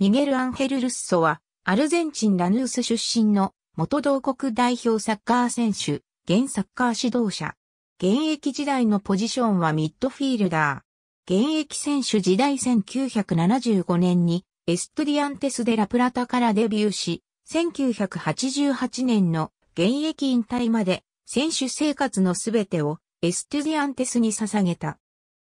ミゲル・アンヘル・ルッソは、アルゼンチン・ラヌース出身の元同国代表サッカー選手、現サッカー指導者。現役時代のポジションはミッドフィールダー。現役選手時代1975年にエストゥディアンテス・デ・ラプラタからデビューし、1988年の現役引退まで選手生活のすべてをエストゥディアンテスに捧げた。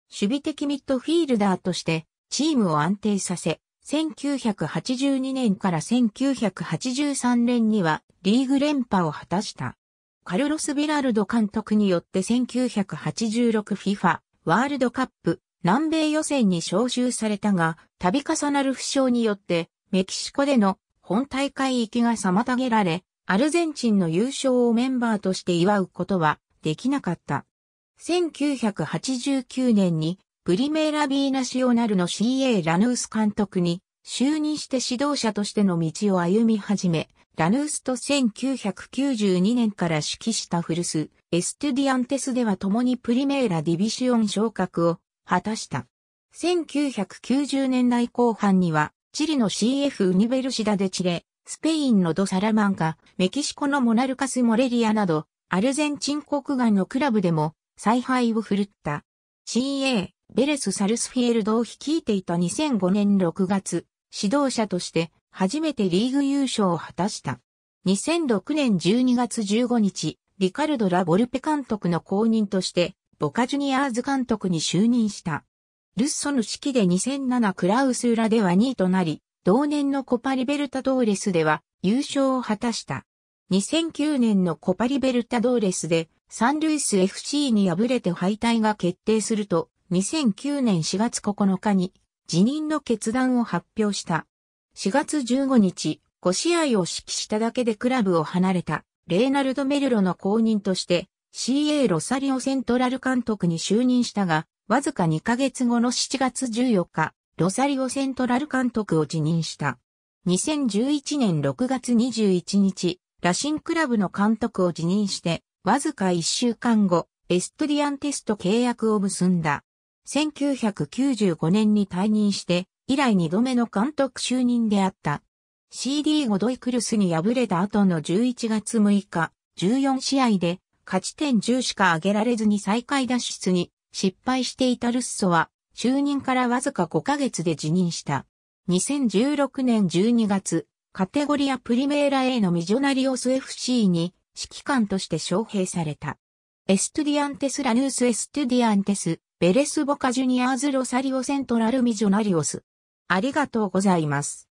守備的ミッドフィールダーとしてチームを安定させ、1982年から1983年にはリーグ連覇を果たした。カルロス・ビラルド監督によって 1986FIFA ワールドカップ南米予選に招集されたが、度重なる負傷によってメキシコでの本大会行きが妨げられ、アルゼンチンの優勝をメンバーとして祝うことはできなかった。1989年にプリメーラ・ビーナ・シオナルの CA ラヌース監督に就任して指導者としての道を歩み始め、ラヌースと1992年から指揮した古巣、エストゥディアンテスでは共にプリメーラ・ディビシオン昇格を果たした。1990年代後半には、チリの CF ウニベルシダでチレ、スペインのドサラマンカ、メキシコのモナルカス・モレリアなど、アルゼンチン国外のクラブでも、采配を振るった。CA ベレス・サルスフィールドを率いていた2005年6月、指導者として初めてリーグ優勝を果たした。2006年12月15日、リカルド・ラ・ボルペ監督の後任として、ボカジュニアーズ監督に就任した。ルッソの指揮で2007クラウス裏では2位となり、同年のコパリベルタドーレスでは優勝を果たした。2009年のコパリベルタドーレスでサンルイス FC に敗れて敗退が決定すると、2009年4月9日に辞任の決断を発表した。4月15日、5試合を指揮しただけでクラブを離れた、レーナルド・メルロの後任として、CA ロサリオセントラル監督に就任したが、わずか2ヶ月後の7月14日、ロサリオセントラル監督を辞任した。2011年6月21日、ラシンクラブの監督を辞任して、わずか1週間後、エストリアンテスト契約を結んだ。1995年に退任して、以来2度目の監督就任であった。CD ゴドイクルスに敗れた後の11月6日、14試合で勝ち点10しか挙げられずに再開脱出に失敗していたルッソは、就任からわずか5ヶ月で辞任した。2016年12月、カテゴリアプリメーラ A のミジョナリオス FC に指揮官として招聘された。エストゥディアンテスラヌースエストゥディアンテス、ベレスボカジュニアーズロサリオセントラルミジョナリオス。ありがとうございます。